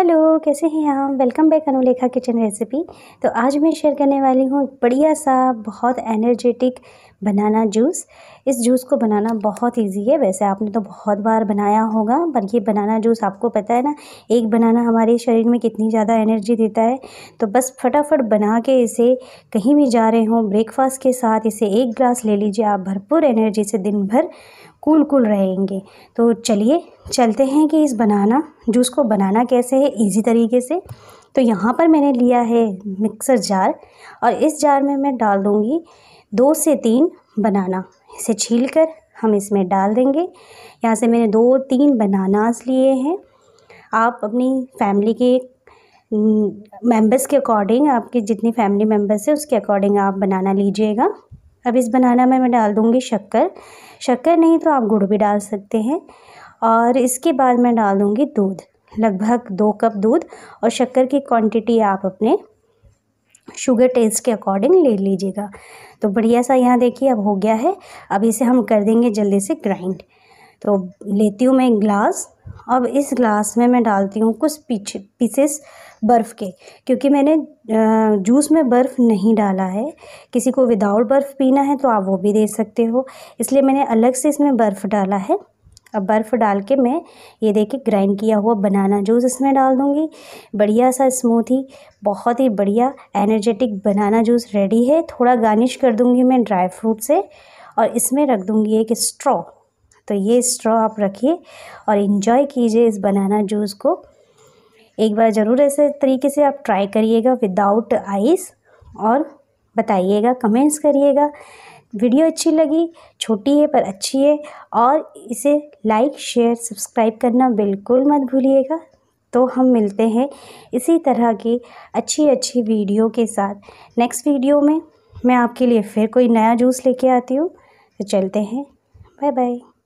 hello कैसे हैं आप welcome back Anulekha kitchen recipe तो आज मैं शेयर करने वाली हूँ बढ़िया सा बहुत एनर्जेटिक बनाना जूस इस जूस को बनाना बहुत इजी है वैसे आपने तो बहुत बार बनाया होगा पर ये बनाना जूस आपको पता है ना एक बनाना हमारे शरीर में कितनी ज़्यादा एनर्जी देता है तो बस फटाफट बना के इसे कहीं भी जा रहे हों ब्रेकफास्ट के साथ इसे एक ग्लास ले लीजिए आप भरपूर एनर्जी से दिन भर कूल कूल रहेंगे तो चलिए चलते हैं कि इस बनाना जूस को बनाना कैसे है इजी तरीके से तो यहाँ पर मैंने लिया है मिक्सर जार और इस जार में मैं डाल दूँगी दो से तीन बनाना इसे छील कर हम इसमें डाल देंगे यहाँ से मैंने दो तीन बनानास लिए हैं आप अपनी फैमिली के मेंबर्स के अकॉर्डिंग आपके जितनी फैमिली मेंबर्स है उसके अकॉर्डिंग आप बनाना लीजिएगा अब इस बनाना में मैं डाल दूँगी शक्कर शक्कर नहीं तो आप गुड़ भी डाल सकते हैं और इसके बाद मैं डाल दूँगी दूध लगभग दो कप दूध और शक्कर की क्वांटिटी आप अपने शुगर टेस्ट के अकॉर्डिंग ले लीजिएगा तो बढ़िया सा यहाँ देखिए अब हो गया है अब इसे हम कर देंगे जल्दी से ग्राइंड तो लेती हूँ मैं एक ग्लास अब इस ग्लास में मैं डालती हूँ कुछ पीछे पीसेस बर्फ़ के क्योंकि मैंने जूस में बर्फ़ नहीं डाला है किसी को विदाउट बर्फ़ पीना है तो आप वो भी दे सकते हो इसलिए मैंने अलग से इसमें बर्फ़ डाला है अब बर्फ़ डाल के मैं ये देखिए ग्राइंड किया हुआ बनाना जूस इसमें डाल दूँगी बढ़िया सा स्मूथी बहुत ही बढ़िया एनर्जेटिक बनाना जूस रेडी है थोड़ा गार्निश कर दूँगी मैं ड्राई फ्रूट से और इसमें रख दूँगी एक स्ट्रॉ तो ये स्ट्रॉ आप रखिए और इन्जॉय कीजिए इस बनाना जूस को एक बार ज़रूर ऐसे तरीके से आप ट्राई करिएगा विदाउट आइस और बताइएगा कमेंट्स करिएगा वीडियो अच्छी लगी छोटी है पर अच्छी है और इसे लाइक शेयर सब्सक्राइब करना बिल्कुल मत भूलिएगा तो हम मिलते हैं इसी तरह की अच्छी अच्छी वीडियो के साथ नेक्स्ट वीडियो में मैं आपके लिए फिर कोई नया जूस लेके आती हूँ तो चलते हैं बाय बाय